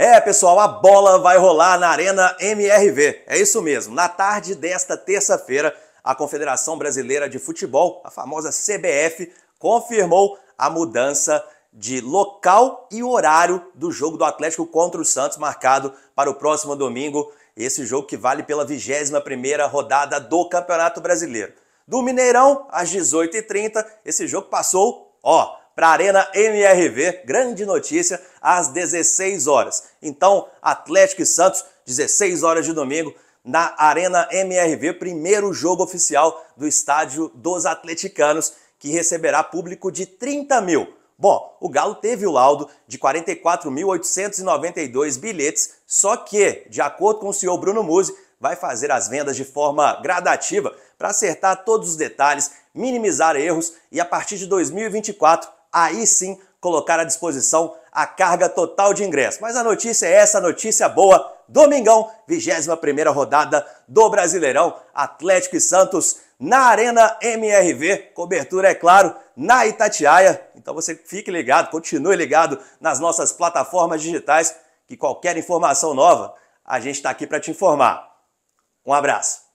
É, pessoal, a bola vai rolar na Arena MRV. É isso mesmo. Na tarde desta terça-feira, a Confederação Brasileira de Futebol, a famosa CBF, confirmou a mudança de local e horário do jogo do Atlético contra o Santos, marcado para o próximo domingo. Esse jogo que vale pela 21ª rodada do Campeonato Brasileiro. Do Mineirão, às 18h30, esse jogo passou, ó, para a Arena MRV. Grande notícia às 16 horas. Então, Atlético e Santos, 16 horas de domingo, na Arena MRV, primeiro jogo oficial do estádio dos atleticanos, que receberá público de 30 mil. Bom, o Galo teve o laudo de 44.892 bilhetes, só que, de acordo com o senhor Bruno Musi, vai fazer as vendas de forma gradativa para acertar todos os detalhes, minimizar erros e, a partir de 2024, aí sim colocar à disposição a carga total de ingresso. Mas a notícia é essa, notícia boa. Domingão, 21ª rodada do Brasileirão, Atlético e Santos na Arena MRV. Cobertura, é claro, na Itatiaia. Então você fique ligado, continue ligado nas nossas plataformas digitais, que qualquer informação nova, a gente está aqui para te informar. Um abraço.